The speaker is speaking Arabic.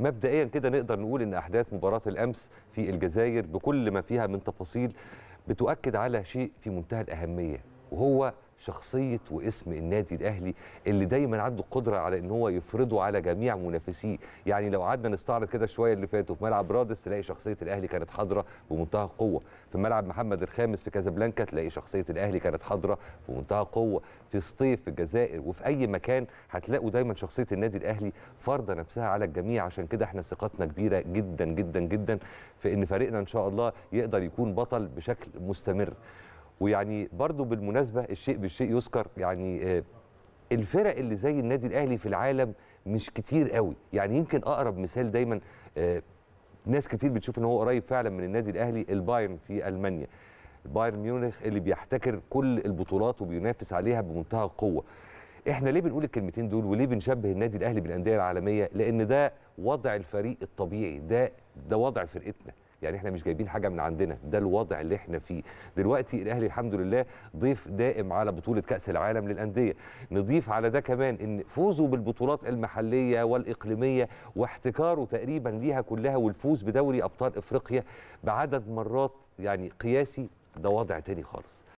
مبدئيا كده نقدر نقول ان احداث مباراه الامس في الجزائر بكل ما فيها من تفاصيل بتؤكد على شيء في منتهى الاهميه وهو شخصية واسم النادي الأهلي اللي دايما عنده قدرة على أن هو يفرضه على جميع منافسيه يعني لو قعدنا نستعرض كده شوية اللي فاتوا في ملعب رادس تلاقي شخصية الأهلي كانت حاضرة بمنتهى القوة في ملعب محمد الخامس في كازابلانكا تلاقي شخصية الأهلي كانت حاضرة بمنتهى القوة في سطيف في الجزائر وفي أي مكان هتلاقوا دايما شخصية النادي الأهلي فارضة نفسها على الجميع عشان كده احنا ثقتنا كبيرة جدا جدا جدا في أن فريقنا إن شاء الله يقدر يكون بطل بشكل مستمر ويعني برضو بالمناسبه الشيء بالشيء يذكر يعني آه، الفرق اللي زي النادي الاهلي في العالم مش كتير قوي يعني يمكن اقرب مثال دايما آه، ناس كتير بتشوف ان هو قريب فعلا من النادي الاهلي البايرن في المانيا بايرن ميونخ اللي بيحتكر كل البطولات وبينافس عليها بمنتهى القوه احنا ليه بنقول الكلمتين دول وليه بنشبه النادي الاهلي بالانديه العالميه لان ده وضع الفريق الطبيعي ده ده وضع فرقتنا يعني احنا مش جايبين حاجه من عندنا ده الوضع اللي احنا فيه دلوقتي الاهلي الحمد لله ضيف دائم على بطوله كاس العالم للانديه نضيف على ده كمان ان فوزه بالبطولات المحليه والاقليميه واحتكاره تقريبا ليها كلها والفوز بدوري ابطال افريقيا بعدد مرات يعني قياسي ده وضع تاني خالص